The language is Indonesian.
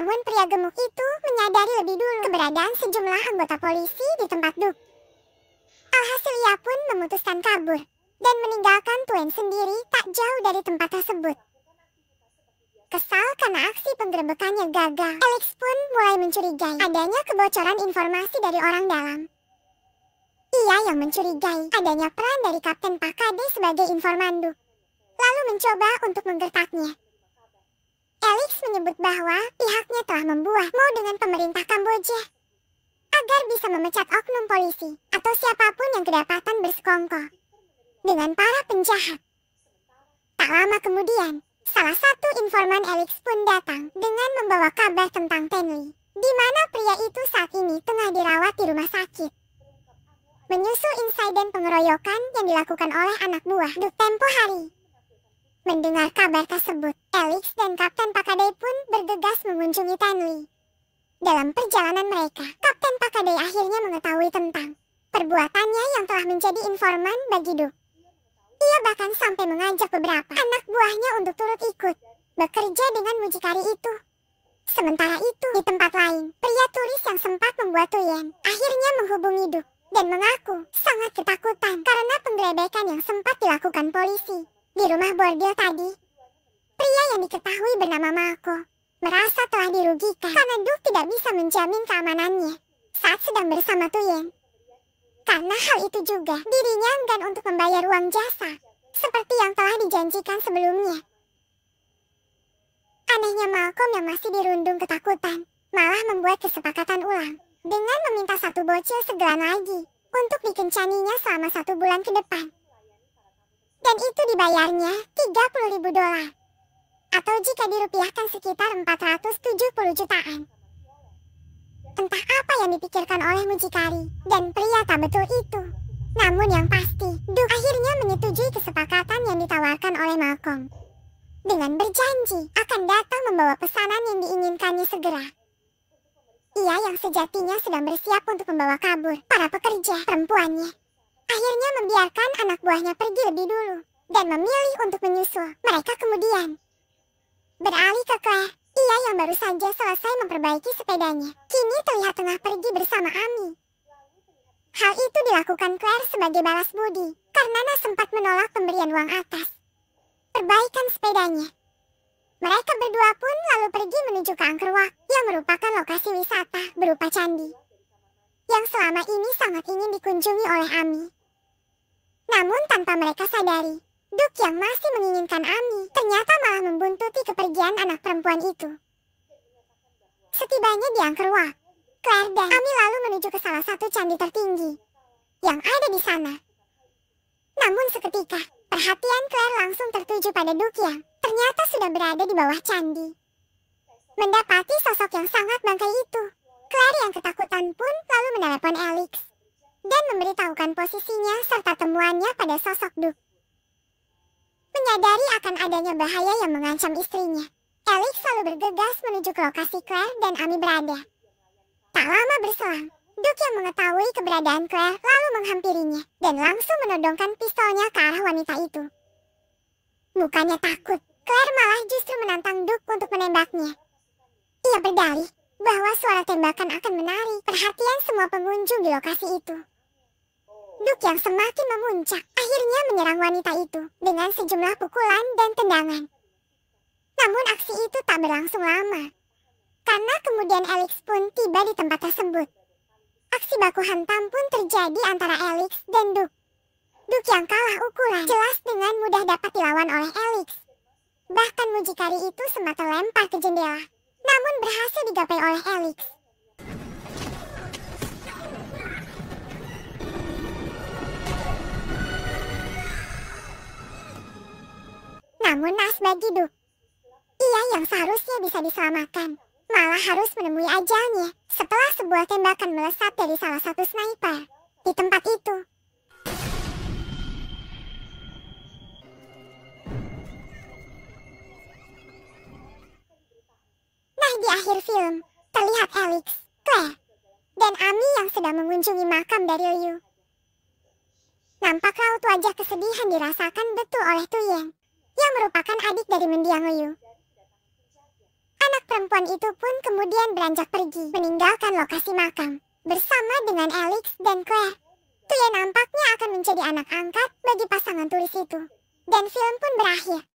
Namun pria gemuk itu menyadari lebih dulu keberadaan sejumlah anggota polisi di tempat duk. Alhasil ia pun memutuskan kabur dan meninggalkan Twain sendiri tak jauh dari tempat tersebut. Kesal karena aksi penggerebekannya gagal, Alex pun mulai mencurigai adanya kebocoran informasi dari orang dalam. Ia yang mencurigai adanya peran dari Kapten Pakade sebagai informandu, lalu mencoba untuk menggertaknya. Elix menyebut bahwa pihaknya telah membuat mau dengan pemerintah Kamboja agar bisa memecat oknum polisi atau siapapun yang kedapatan bersekongkol dengan para penjahat. Tak lama kemudian, salah satu informan Elix pun datang dengan membawa kabar tentang Tenley, di mana pria itu saat ini tengah dirawat di rumah sakit. Menyusul insiden pengeroyokan yang dilakukan oleh anak buah Duk Tempo Hari, Mendengar kabar tersebut, Elix dan Kapten Pakadei pun bergegas mengunjungi Tenli. Dalam perjalanan mereka, Kapten Pakadei akhirnya mengetahui tentang perbuatannya yang telah menjadi informan bagi Duke. Ia bahkan sampai mengajak beberapa anak buahnya untuk turut ikut bekerja dengan mucikari itu. Sementara itu, di tempat lain, pria turis yang sempat membuat Tuyen akhirnya menghubungi Duke dan mengaku sangat ketakutan karena penggerebekan yang sempat dilakukan polisi di rumah bordil tadi. Pria yang diketahui bernama Malko merasa telah dirugikan karena Duke tidak bisa menjamin keamanannya saat sedang bersama Tuyen. Karena hal itu juga, dirinya enggan untuk membayar uang jasa seperti yang telah dijanjikan sebelumnya. Anehnya Malcolm yang masih dirundung ketakutan malah membuat kesepakatan ulang dengan meminta satu bocil segelan lagi untuk dikencaninya selama satu bulan ke depan. Dan itu dibayarnya 30 ribu dolar. Atau jika dirupiahkan sekitar 470 jutaan. Entah apa yang dipikirkan oleh mucikari dan pria tak betul itu. Namun yang pasti, Duke akhirnya menyetujui kesepakatan yang ditawarkan oleh Malcolm. Dengan berjanji akan datang membawa pesanan yang diinginkannya segera. Ia yang sejatinya sedang bersiap untuk membawa kabur para pekerja perempuannya akhirnya membiarkan anak buahnya pergi lebih dulu dan memilih untuk menyusul mereka kemudian. Beralih ke Claire, ia yang baru saja selesai memperbaiki sepedanya, kini terlihat tengah pergi bersama Ami. Hal itu dilakukan Claire sebagai balas budi, karena Nana sempat menolak pemberian uang atas. Perbaikan sepedanya. Mereka berdua pun lalu pergi menuju ke Angkerwak, yang merupakan lokasi wisata berupa candi. Yang selama ini sangat ingin dikunjungi oleh Ami. Namun tanpa mereka sadari, Duk yang masih menginginkan Ami ternyata malah membuntuti kepergian anak perempuan itu. Setibanya di angkerwa, Claire dan Ami lalu menuju ke salah satu candi tertinggi yang ada di sana. Namun seketika, perhatian Claire langsung tertuju pada Duk yang ternyata sudah berada di bawah candi. Mendapati sosok yang sangat bangkai itu, Claire yang ketakutan pun lalu menelepon Alex memberitahukan posisinya serta temuannya pada sosok Duke. Menyadari akan adanya bahaya yang mengancam istrinya, Elik selalu bergegas menuju ke lokasi Claire dan Ami berada. Tak lama berselang, Duke yang mengetahui keberadaan Claire lalu menghampirinya dan langsung menodongkan pistolnya ke arah wanita itu. Bukannya takut, Claire malah justru menantang Duke untuk menembaknya. Ia berdalih bahwa suara tembakan akan menarik perhatian semua pengunjung di lokasi itu. Duk yang semakin memuncak akhirnya menyerang wanita itu dengan sejumlah pukulan dan tendangan. Namun aksi itu tak berlangsung lama, karena kemudian Alex pun tiba di tempat tersebut. Aksi baku hantam pun terjadi antara Alex dan duk. duk yang kalah ukuran jelas dengan mudah dapat dilawan oleh Alex. Bahkan mujikari itu semata lempar ke jendela, namun berhasil digapai oleh Alex. Namun Nasbagi Du, ia yang seharusnya bisa diselamatkan, malah harus menemui ajalnya setelah sebuah tembakan melesat dari salah satu sniper di tempat itu. Nah di akhir film, terlihat Alex, Claire, dan Ami yang sedang mengunjungi makam dari Yu. Nampak raut wajah kesedihan dirasakan betul oleh Tuyen yang merupakan adik dari mendiang Liu. Anak perempuan itu pun kemudian beranjak pergi, meninggalkan lokasi makam, bersama dengan Alex dan Claire. Tuya nampaknya akan menjadi anak angkat bagi pasangan turis itu. Dan film pun berakhir.